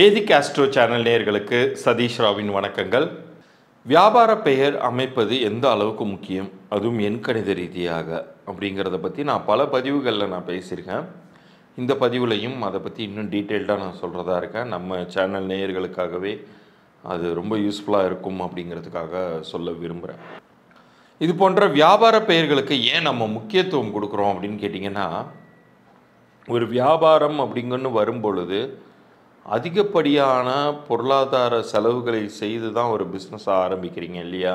வேதிக் astro channel நேயர்களுக்கு சதீஷ் ராவின் வணக்கங்கள் வியாபார பெயர் அமைப்பது எந்த அளவுக்கு முக்கியம் அதுவும் என் கணித ரீதியாக அப்படிங்கிறத பற்றி நான் பல பதிவுகளில் நான் பேசியிருக்கேன் இந்த பதிவுலையும் அதை பற்றி இன்னும் டீட்டெயில்டாக நான் சொல்கிறதா இருக்கேன் நம்ம சேனல் நேயர்களுக்காகவே அது ரொம்ப யூஸ்ஃபுல்லாக இருக்கும் அப்படிங்கிறதுக்காக சொல்ல விரும்புகிறேன் இது போன்ற வியாபார பெயர்களுக்கு ஏன் நம்ம முக்கியத்துவம் கொடுக்குறோம் அப்படின்னு கேட்டிங்கன்னா ஒரு வியாபாரம் அப்படிங்கன்னு வரும் பொழுது அதிகப்படியான பொருளாதார செலவுகளை செய்து தான் ஒரு பிஸ்னஸை ஆரம்பிக்கிறீங்க இல்லையா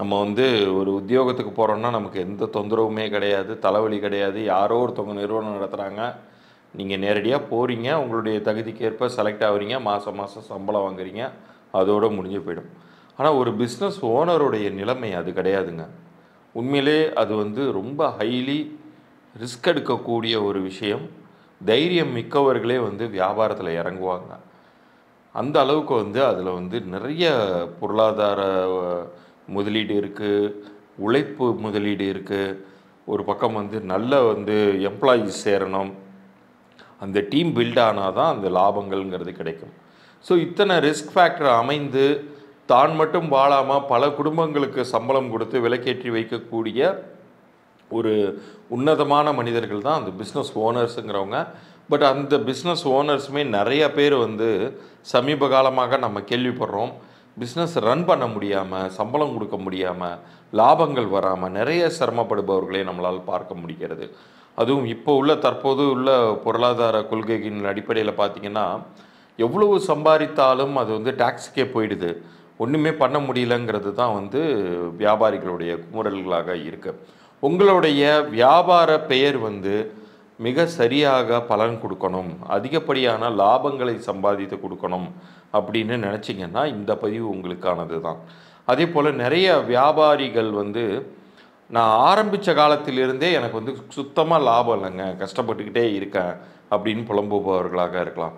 நம்ம வந்து ஒரு உத்தியோகத்துக்கு போகிறோம்னா நமக்கு எந்த தொந்தரவுமே கிடையாது தலைவலி கிடையாது யாரோ ஒருத்தவங்க நிறுவனம் நடத்துகிறாங்க நீங்கள் நேரடியாக போகிறீங்க உங்களுடைய தகுதிக்கேற்ப செலக்ட் ஆகுறீங்க மாதம் மாதம் சம்பளம் வாங்குறீங்க அதோடு முடிஞ்சு போயிடும் ஆனால் ஒரு பிஸ்னஸ் ஓனருடைய நிலைமை அது கிடையாதுங்க உண்மையிலே அது வந்து ரொம்ப ஹைலி ரிஸ்க் எடுக்கக்கூடிய ஒரு விஷயம் தைரியம் மிக்கவர்களே வந்து வியாபாரத்தில் இறங்குவாங்க அந்த அளவுக்கு வந்து அதில் வந்து நிறைய பொருளாதார முதலீடு இருக்குது உழைப்பு முதலீடு இருக்குது ஒரு பக்கம் வந்து நல்ல வந்து எம்ப்ளாயீஸ் சேரணும் அந்த டீம் பில்ட் ஆனால் தான் அந்த லாபங்கள்ங்கிறது கிடைக்கும் ஸோ இத்தனை ரிஸ்க் ஃபேக்டர் அமைந்து தான் மட்டும் வாழாமல் பல குடும்பங்களுக்கு சம்பளம் கொடுத்து விலக்கேற்றி வைக்கக்கூடிய ஒரு உன்னதமான மனிதர்கள் தான் அந்த பிஸ்னஸ் ஓனர்ஸுங்கிறவங்க பட் அந்த பிஸ்னஸ் ஓனர்ஸுமே நிறைய பேர் வந்து சமீப காலமாக நம்ம கேள்விப்படுறோம் பிஸ்னஸ் ரன் பண்ண முடியாமல் சம்பளம் கொடுக்க முடியாமல் லாபங்கள் வராமல் நிறைய சிரமப்படுபவர்களை நம்மளால் பார்க்க முடிகிறது அதுவும் இப்போ உள்ள தற்போது உள்ள பொருளாதார கொள்கைகளின் அடிப்படையில் பார்த்திங்கன்னா எவ்வளவு சம்பாதித்தாலும் அது வந்து டேக்ஸுக்கே போயிடுது ஒன்றுமே பண்ண முடியலங்கிறது தான் வந்து வியாபாரிகளுடைய குமுறல்களாக இருக்குது உங்களுடைய வியாபார பெயர் வந்து மிக சரியாக பலன் கொடுக்கணும் அதிகப்படியான லாபங்களை சம்பாதித்து கொடுக்கணும் அப்படின்னு நினச்சிங்கன்னா இந்த பதிவு உங்களுக்கானது தான் அதே போல் நிறைய வியாபாரிகள் வந்து நான் ஆரம்பித்த காலத்திலிருந்தே எனக்கு வந்து சுத்தமாக லாபம் இல்லைங்க கஷ்டப்பட்டுக்கிட்டே இருக்கேன் அப்படின்னு புலம்புபவர்களாக இருக்கலாம்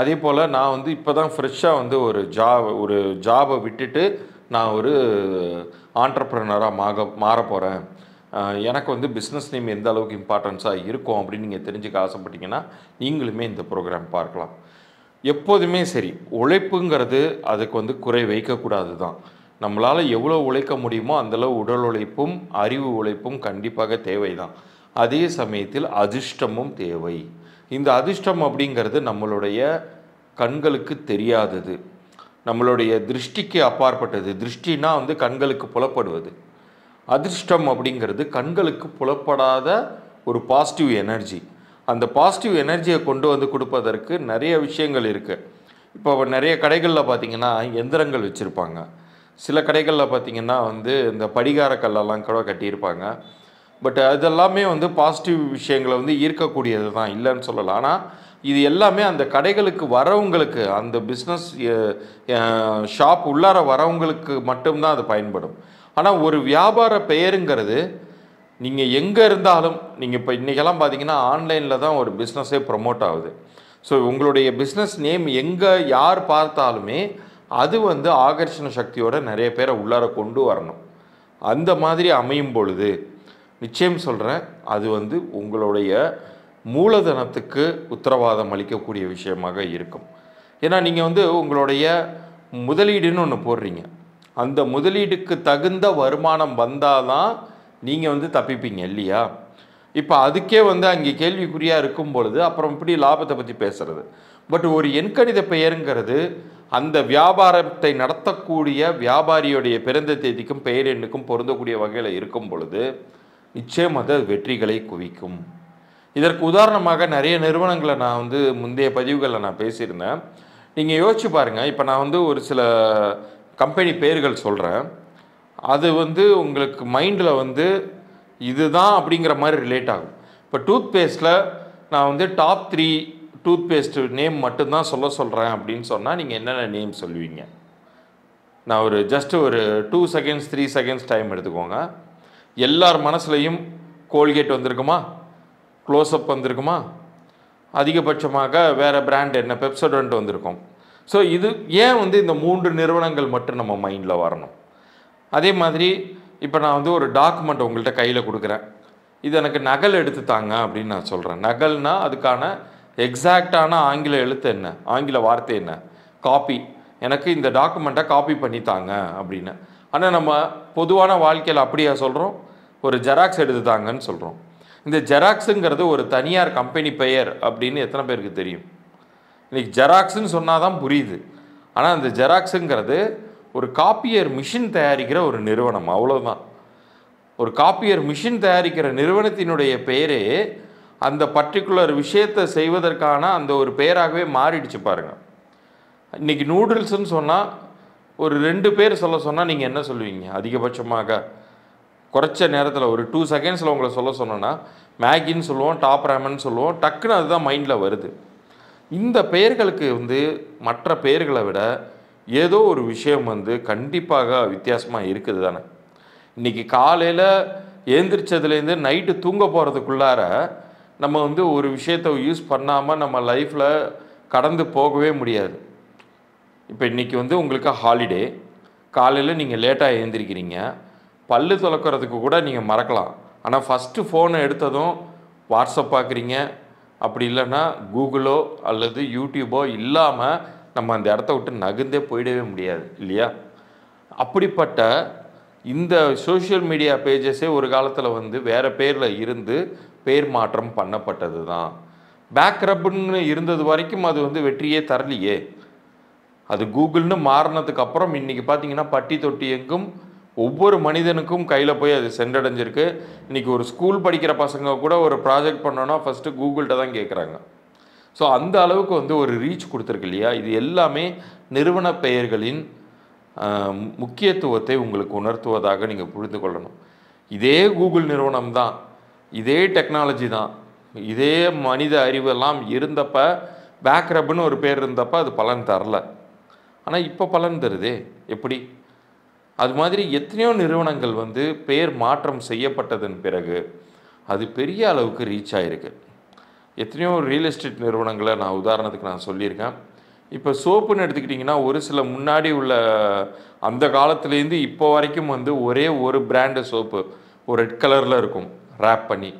அதே போல் நான் வந்து இப்போ தான் ஃப்ரெஷ்ஷாக வந்து ஒரு ஜா ஒரு ஜாபை விட்டுட்டு நான் ஒரு ஆண்டர்ப்ரனராக மாக மாற போகிறேன் எனக்கு வந்து பிஸ்னஸ் நேம் எந்த அளவுக்கு இம்பார்ட்டன்ஸாக இருக்கும் அப்படின்னு நீங்கள் தெரிஞ்சுக்க ஆசைப்பட்டீங்கன்னா நீங்களுமே இந்த ப்ரோக்ராம் பார்க்கலாம் எப்போதுமே சரி உழைப்புங்கிறது அதுக்கு வந்து குறை வைக்கக்கூடாது தான் நம்மளால் எவ்வளோ உழைக்க முடியுமோ அந்தளவு உடல் உழைப்பும் அறிவு உழைப்பும் கண்டிப்பாக தேவை தான் அதே சமயத்தில் அதிர்ஷ்டமும் தேவை இந்த அதிர்ஷ்டம் அப்படிங்கிறது நம்மளுடைய கண்களுக்கு தெரியாதது நம்மளுடைய திருஷ்டிக்கு அப்பாற்பட்டது திருஷ்டினா வந்து கண்களுக்கு புலப்படுவது அதிர்ஷ்டம் அப்படிங்கிறது கண்களுக்கு புலப்படாத ஒரு பாசிட்டிவ் எனர்ஜி அந்த பாசிட்டிவ் எனர்ஜியை கொண்டு வந்து கொடுப்பதற்கு நிறைய விஷயங்கள் இருக்குது இப்போ நிறைய கடைகளில் பார்த்திங்கன்னா எந்திரங்கள் வச்சுருப்பாங்க சில கடைகளில் பார்த்திங்கன்னா வந்து இந்த படிகார கல்லெல்லாம் கூட கட்டியிருப்பாங்க பட் அதெல்லாமே வந்து பாசிட்டிவ் விஷயங்களை வந்து ஈர்க்கக்கூடியது தான் இல்லைன்னு சொல்லலாம் ஆனால் இது எல்லாமே அந்த கடைகளுக்கு வரவங்களுக்கு அந்த பிஸ்னஸ் ஷாப் உள்ளார வரவங்களுக்கு மட்டும்தான் அது பயன்படும் ஆனால் ஒரு வியாபார பெயருங்கிறது நீங்கள் எங்கே இருந்தாலும் நீங்கள் இப்போ இன்றைக்கெல்லாம் பார்த்தீங்கன்னா ஆன்லைனில் தான் ஒரு பிஸ்னஸே ப்ரொமோட் ஆகுது ஸோ உங்களுடைய பிஸ்னஸ் நேம் எங்கே யார் பார்த்தாலுமே அது வந்து ஆகர்ஷண சக்தியோட நிறைய பேரை உள்ளார கொண்டு வரணும் அந்த மாதிரி அமையும் பொழுது நிச்சயம் சொல்கிறேன் அது வந்து உங்களுடைய மூலதனத்துக்கு உத்தரவாதம் அளிக்கக்கூடிய விஷயமாக இருக்கும் ஏன்னா நீங்கள் வந்து உங்களுடைய முதலீடுன்னு ஒன்று போடுறீங்க அந்த முதலீடுக்கு தகுந்த வருமானம் வந்தால் தான் நீங்கள் வந்து தப்பிப்பீங்க இல்லையா இப்போ அதுக்கே வந்து அங்கே கேள்விக்குறியாக இருக்கும் பொழுது அப்புறம் இப்படி லாபத்தை பற்றி பேசுகிறது பட் ஒரு எண்கணித பெயருங்கிறது அந்த வியாபாரத்தை நடத்தக்கூடிய வியாபாரியுடைய பிறந்த தேதிக்கும் பெயர் எண்ணுக்கும் பொருந்தக்கூடிய வகையில் இருக்கும் பொழுது நிச்சயம் அது வெற்றிகளை குவிக்கும் இதற்கு உதாரணமாக நிறைய நிறுவனங்களை நான் வந்து முந்தைய பதிவுகளில் நான் பேசியிருந்தேன் நீங்கள் யோசிச்சு பாருங்கள் இப்போ நான் வந்து ஒரு சில கம்பெனி பேர்கள் சொல்கிறேன் அது வந்து உங்களுக்கு மைண்டில் வந்து இதுதான் அப்படிங்கிற மாதிரி ரிலேட் ஆகும் இப்போ டூத் பேஸ்ட்டில் நான் வந்து top three tooth paste name மட்டும்தான் சொல்ல சொல்கிறேன் அப்படின்னு சொன்னால் நீங்கள் என்னென்ன நேம் சொல்லுவீங்க நான் ஒரு ஜஸ்ட்டு ஒரு two seconds three seconds time எடுத்துக்கோங்க எல்லார் மனசுலையும் கோல்கேட் வந்திருக்குமா க்ளோஸ்அப் வந்திருக்குமா அதிகபட்சமாக வேறு பிராண்ட் என்ன பெப்சோடன்ட் வந்திருக்கும் ஸோ இது ஏன் வந்து இந்த மூன்று நிறுவனங்கள் மட்டும் நம்ம மைண்டில் வரணும் அதே மாதிரி இப்போ நான் வந்து ஒரு டாக்குமெண்ட் உங்கள்கிட்ட கையில் கொடுக்குறேன் இது எனக்கு நகல் எடுத்து தாங்க அப்படின்னு நான் சொல்கிறேன் நகல்னால் அதுக்கான எக்ஸாக்டான ஆங்கில எழுத்து என்ன ஆங்கில வார்த்தை என்ன காப்பி எனக்கு இந்த டாக்குமெண்ட்டை காப்பி பண்ணி தாங்க அப்படின்னு ஆனால் நம்ம பொதுவான வாழ்க்கையில் அப்படியா சொல்கிறோம் ஒரு ஜெராக்ஸ் எடுத்து தாங்கன்னு சொல்கிறோம் இந்த ஜெராக்ஸுங்கிறது ஒரு தனியார் கம்பெனி பெயர் அப்படின்னு எத்தனை பேருக்கு தெரியும் இன்றைக்கி ஜெராக்ஸ்ன்னு சொன்னால் தான் புரியுது ஆனால் அந்த ஜெராக்ஸுங்கிறது ஒரு காப்பியர் மிஷின் தயாரிக்கிற ஒரு நிறுவனம் அவ்வளோதான் ஒரு காப்பியர் மிஷின் தயாரிக்கிற நிறுவனத்தினுடைய பெயரே அந்த பர்டிகுலர் விஷயத்தை செய்வதற்கான அந்த ஒரு பெயராகவே மாறிடுச்சு பாருங்கள் இன்றைக்கி நூடுல்ஸ்ன்னு சொன்னால் ஒரு ரெண்டு பேர் சொல்ல சொன்னால் நீங்கள் என்ன சொல்லுவீங்க அதிகபட்சமாக குறைச்ச நேரத்தில் ஒரு டூ செகண்ட்ஸில் உங்களை சொல்ல சொன்னோன்னா மேகின்னு சொல்லுவோம் டாப் ரேமன் சொல்லுவோம் டக்குன்னு அதுதான் மைண்டில் வருது இந்த பெயர்களுக்கு வந்து மற்ற பெயர்களை விட ஏதோ ஒரு விஷயம் வந்து கண்டிப்பாக வித்தியாசமாக இருக்குது தானே இன்றைக்கி காலையில் ஏந்திரிச்சதுலேருந்து நைட்டு தூங்க போகிறதுக்குள்ளார நம்ம வந்து ஒரு விஷயத்தை யூஸ் பண்ணாமல் நம்ம லைஃப்பில் கடந்து போகவே முடியாது இப்போ இன்றைக்கி வந்து உங்களுக்கு ஹாலிடே காலையில் நீங்கள் லேட்டாக எழுந்திருக்கிறீங்க பல்லு துளக்கிறதுக்கு கூட நீங்கள் மறக்கலாம் ஆனால் ஃபஸ்ட்டு ஃபோனை எடுத்ததும் வாட்ஸ்அப் பார்க்குறீங்க அப்படி இல்லைன்னா கூகுளோ அல்லது யூடியூபோ இல்லாமல் நம்ம அந்த இடத்த விட்டு நகுந்தே போயிடவே முடியாது இல்லையா அப்படிப்பட்ட இந்த சோஷியல் மீடியா பேஜஸே ஒரு காலத்தில் வந்து வேறு பேரில் இருந்து பேர் மாற்றம் பண்ணப்பட்டது தான் பேக்ரப்புன்னு இருந்தது வரைக்கும் அது வந்து வெற்றியே தரலையே அது கூகுள்னு மாறினதுக்கப்புறம் இன்றைக்கி பார்த்தீங்கன்னா பட்டி தொட்டி எங்கும் ஒவ்வொரு மனிதனுக்கும் கையில் போய் அது சென்றடைஞ்சிருக்கு இன்றைக்கி ஒரு ஸ்கூல் படிக்கிற பசங்க கூட ஒரு ப்ராஜெக்ட் பண்ணோன்னா ஃபஸ்ட்டு கூகுள்கிட்ட தான் கேட்குறாங்க ஸோ அந்த அளவுக்கு வந்து ஒரு ரீச் கொடுத்துருக்கு இல்லையா இது எல்லாமே நிறுவன பெயர்களின் முக்கியத்துவத்தை உங்களுக்கு உணர்த்துவதாக நீங்கள் புரிந்து கொள்ளணும் இதே கூகுள் நிறுவனம் தான் இதே டெக்னாலஜி தான் இதே மனித அறிவெல்லாம் இருந்தப்போ பேக்ரப்னு ஒரு பேர் இருந்தப்போ அது பலன் தரல ஆனால் இப்போ பலன் தருதே எப்படி அது மாதிரி எத்தனையோ நிறுவனங்கள் வந்து பெயர் மாற்றம் செய்யப்பட்டதன் பிறகு அது பெரிய அளவுக்கு ரீச் ஆகிருக்கு எத்தனையோ ரியல் எஸ்டேட் நிறுவனங்களை நான் உதாரணத்துக்கு நான் சொல்லியிருக்கேன் இப்போ சோப்புன்னு எடுத்துக்கிட்டிங்கன்னா ஒரு சில முன்னாடி உள்ள அந்த காலத்துலேருந்து இப்போ வரைக்கும் வந்து ஒரே ஒரு பிராண்டு சோப்பு ஒரு ரெட் கலரில் இருக்கும் ரேப் பண்ணி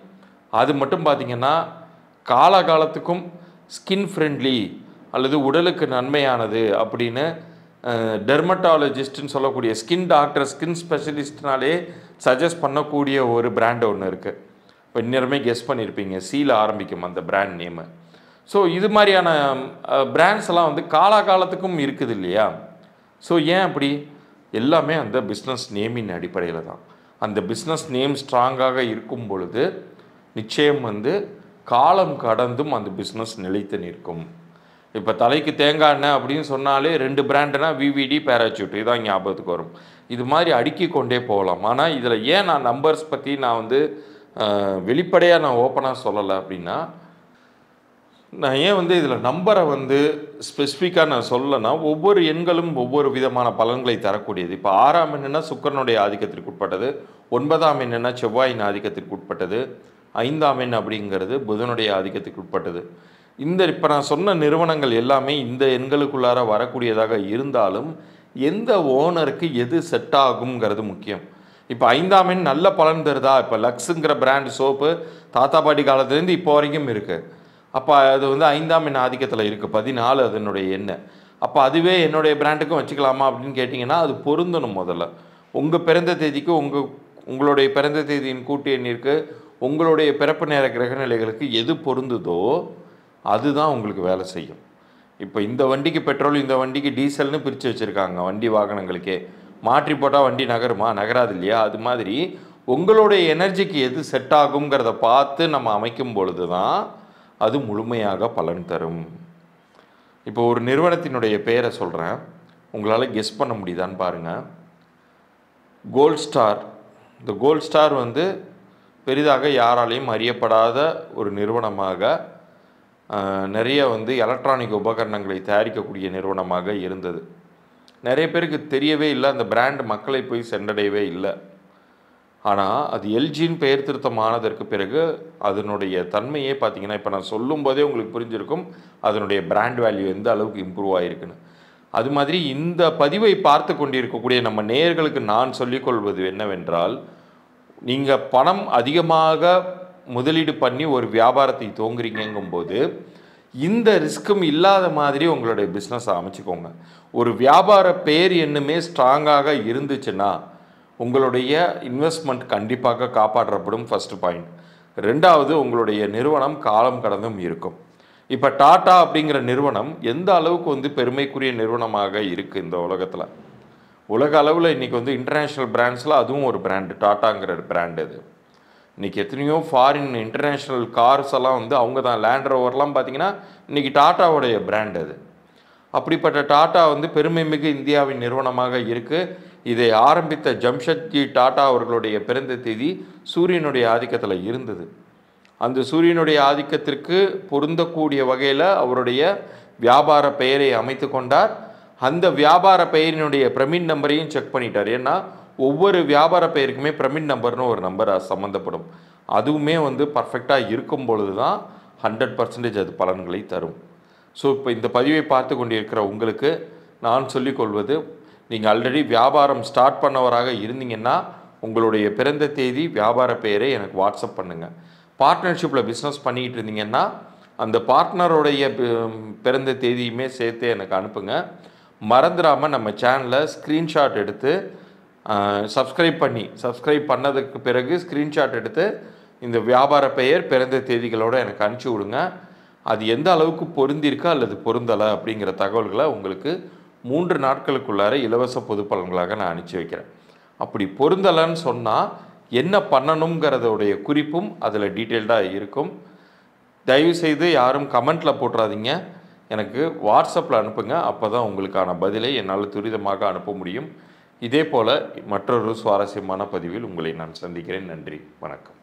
அது மட்டும் பார்த்திங்கன்னா காலகாலத்துக்கும் ஸ்கின் ஃப்ரெண்ட்லி அல்லது உடலுக்கு நன்மையானது அப்படின்னு டெர்மட்டாலஜிஸ்ட்னு சொல்லக்கூடிய ஸ்கின் டாக்டர் ஸ்கின் ஸ்பெஷலிஸ்ட்னாலே சஜஸ்ட் பண்ணக்கூடிய ஒரு பிராண்ட் ஒன்று இருக்குது இப்போ இன்னுமே கெஸ் பண்ணியிருப்பீங்க சீல ஆரம்பிக்கும் அந்த பிராண்ட் நேமு ஸோ இது மாதிரியான பிராண்ட்ஸ் எல்லாம் வந்து காலாகாலத்துக்கும் இருக்குது இல்லையா ஸோ ஏன் அப்படி எல்லாமே அந்த பிஸ்னஸ் நேமின் அடிப்படையில் தான் அந்த பிஸ்னஸ் நேம் ஸ்ட்ராங்காக இருக்கும் பொழுது நிச்சயம் வந்து காலம் கடந்தும் அந்த பிஸ்னஸ் நிலைத்து நிற்கும் இப்போ தலைக்கு தேங்காய் எண்ணெய் அப்படின்னு சொன்னாலே ரெண்டு பிராண்டுனா விவிடி பேராச்சூட் இதான் ஞாபகத்துக்கு வரும் இது மாதிரி அடுக்கி கொண்டே போகலாம் ஆனால் இதில் ஏன் நான் நம்பர்ஸ் பற்றி நான் வந்து வெளிப்படையாக நான் ஓப்பனாக சொல்லலை அப்படின்னா நான் ஏன் வந்து இதில் நம்பரை வந்து ஸ்பெசிஃபிக்காக நான் சொல்லலைன்னா ஒவ்வொரு எண்களும் ஒவ்வொரு விதமான பலன்களை தரக்கூடியது இப்போ ஆறாம் எண்ணுனா சுக்கரனுடைய ஆதிக்கத்திற்கு உட்பட்டது ஒன்பதாம் எண்ணுனா செவ்வாயின் ஆதிக்கத்திற்கு உட்பட்டது ஐந்தாம் எண் அப்படிங்கிறது புதனுடைய ஆதிக்கத்துக்கு உட்பட்டது இந்த இப்போ நான் சொன்ன நிறுவனங்கள் எல்லாமே இந்த எண்களுக்குள்ளார வரக்கூடியதாக இருந்தாலும் எந்த ஓனருக்கு எது செட் ஆகுங்கிறது முக்கியம் இப்போ ஐந்தாம் எண் நல்ல பலன் தருதா இப்போ லக்ஸுங்கிற பிராண்ட் சோப்பு தாத்தா பாட்டி காலத்துலேருந்து இப்போ வரைக்கும் இருக்குது அப்போ அது வந்து ஐந்தாம் எண் ஆதிக்கத்தில் இருக்குது பதினாலு அதனுடைய எண்ணெய் அப்போ அதுவே என்னுடைய பிராண்டுக்கும் வச்சுக்கலாமா அப்படின்னு கேட்டிங்கன்னா அது பொருந்தணும் முதல்ல உங்கள் பிறந்த தேதிக்கு உங்கள் உங்களுடைய பிறந்த தேதியின் கூட்டு எண்ணிற்கு உங்களுடைய பிறப்பு நேர கிரக நிலைகளுக்கு எது பொருந்துதோ அதுதான் உங்களுக்கு வேலை செய்யும் இப்போ இந்த வண்டிக்கு பெட்ரோல் இந்த வண்டிக்கு டீசல்னு பிரித்து வச்சுருக்காங்க வண்டி வாகனங்களுக்கே மாற்றி போட்டால் வண்டி நகருமா நகராது இல்லையா அது மாதிரி உங்களுடைய எனர்ஜிக்கு எது செட் ஆகுங்கிறத பார்த்து நம்ம அமைக்கும் பொழுது தான் அது முழுமையாக பலன் தரும் இப்போ ஒரு நிறுவனத்தினுடைய பேரை சொல்கிறேன் உங்களால் கெஸ் பண்ண முடியுதான்னு பாருங்கள் கோல்ட் ஸ்டார் இந்த கோல்ட் ஸ்டார் வந்து பெரிதாக யாராலையும் அறியப்படாத ஒரு நிறுவனமாக நிறைய வந்து எலக்ட்ரானிக் உபகரணங்களை தயாரிக்கக்கூடிய நிறுவனமாக இருந்தது நிறைய பேருக்கு தெரியவே இல்லை அந்த பிராண்ட் மக்களை போய் சென்றடையவே இல்லை ஆனால் அது எல்ஜின்னு பெயர் திருத்தமானதற்கு பிறகு அதனுடைய தன்மையே பார்த்திங்கன்னா இப்போ நான் சொல்லும் போதே உங்களுக்கு புரிஞ்சிருக்கும் அதனுடைய பிராண்ட் வேல்யூ எந்த அளவுக்கு இம்ப்ரூவ் ஆகிருக்குன்னு அது மாதிரி இந்த பதிவை பார்த்து கொண்டிருக்கக்கூடிய நம்ம நேயர்களுக்கு நான் சொல்லிக்கொள்வது என்னவென்றால் நீங்கள் பணம் அதிகமாக முதலீடு பண்ணி ஒரு வியாபாரத்தை தோங்குறீங்கும்போது இந்த ரிஸ்க்கும் இல்லாத மாதிரி உங்களுடைய பிஸ்னஸை அமைச்சுக்கோங்க ஒரு வியாபார பேர் என்னமே ஸ்ட்ராங்காக இருந்துச்சுன்னா உங்களுடைய இன்வெஸ்ட்மெண்ட் கண்டிப்பாக காப்பாற்றப்படும் ஃபஸ்ட்டு பாயிண்ட் ரெண்டாவது உங்களுடைய நிறுவனம் காலம் கடந்தும் இருக்கும் இப்போ டாட்டா அப்படிங்கிற நிறுவனம் எந்த அளவுக்கு வந்து பெருமைக்குரிய நிறுவனமாக இருக்குது இந்த உலகத்தில் உலக அளவில் இன்றைக்கி வந்து இன்டர்நேஷ்னல் பிராண்ட்ஸில் அதுவும் ஒரு பிராண்டு டாட்டாங்கிற பிராண்டு அது இன்றைக்கி எத்தனையோ ஃபாரின் இன்டர்நேஷ்னல் கார்ஸ் எல்லாம் வந்து அவங்க தான் லேண்ட் ரோவர்லாம் பார்த்திங்கன்னா இன்றைக்கி டாட்டாவுடைய பிராண்ட் அது அப்படிப்பட்ட டாட்டா வந்து பெருமைமிகு இந்தியாவின் நிறுவனமாக இருக்குது இதை ஆரம்பித்த ஜம்ஷெட்ஜி டாட்டா அவர்களுடைய பிறந்த தேதி சூரியனுடைய ஆதிக்கத்தில் இருந்தது அந்த சூரியனுடைய ஆதிக்கத்திற்கு பொருந்தக்கூடிய வகையில் அவருடைய வியாபார பெயரை அமைத்து கொண்டார் அந்த வியாபார பெயரினுடைய பிரமின் நம்பரையும் செக் பண்ணிட்டார் ஏன்னா ஒவ்வொரு வியாபார பெயருக்குமே பிரமிட் நம்பர்னு ஒரு நம்பர் சம்மந்தப்படும் அதுவுமே வந்து பர்ஃபெக்டாக இருக்கும் பொழுது தான் ஹண்ட்ரட் பர்சன்டேஜ் அது பலன்களை தரும் ஸோ இப்போ இந்த பதிவை பார்த்து கொண்டிருக்கிற உங்களுக்கு நான் சொல்லிக்கொள்வது நீங்கள் ஆல்ரெடி வியாபாரம் ஸ்டார்ட் பண்ணவராக இருந்தீங்கன்னா உங்களுடைய பிறந்த தேதி வியாபார பெயரை எனக்கு வாட்ஸ்அப் பண்ணுங்கள் பார்ட்னர்ஷிப்பில் பிஸ்னஸ் பண்ணிக்கிட்டு இருந்தீங்கன்னா அந்த பார்ட்னருடைய பிறந்த தேதியுமே சேர்த்து எனக்கு அனுப்புங்க மறந்துடாமல் நம்ம சேனலில் ஸ்க்ரீன்ஷாட் எடுத்து சப்ஸ்கிரைப் பண்ணி சப்ஸ்கிரைப் பண்ணதுக்கு பிறகு ஸ்க்ரீன்ஷாட் எடுத்து இந்த வியாபார பெயர் பிறந்த தேதிகளோடு எனக்கு அனுப்பிச்சி விடுங்க அது எந்த அளவுக்கு பொருந்திருக்கா அல்லது பொருந்தலை அப்படிங்கிற தகவல்களை உங்களுக்கு மூன்று நாட்களுக்குள்ளார இலவச பொது பலன்களாக நான் அனுப்பிச்சி வைக்கிறேன் அப்படி பொருந்தலைன்னு சொன்னால் என்ன பண்ணணுங்கிறதோடைய குறிப்பும் அதில் டீட்டெயில்டாக இருக்கும் தயவுசெய்து யாரும் கமெண்ட்டில் போட்டுறாதீங்க எனக்கு வாட்ஸ்அப்பில் அனுப்புங்க அப்போ தான் உங்களுக்கான பதிலை என்னால் துரிதமாக அனுப்ப முடியும் இதே போல் மற்றொரு சுவாரஸ்யமான பதிவில் உங்களை நான் சந்திக்கிறேன் நன்றி வணக்கம்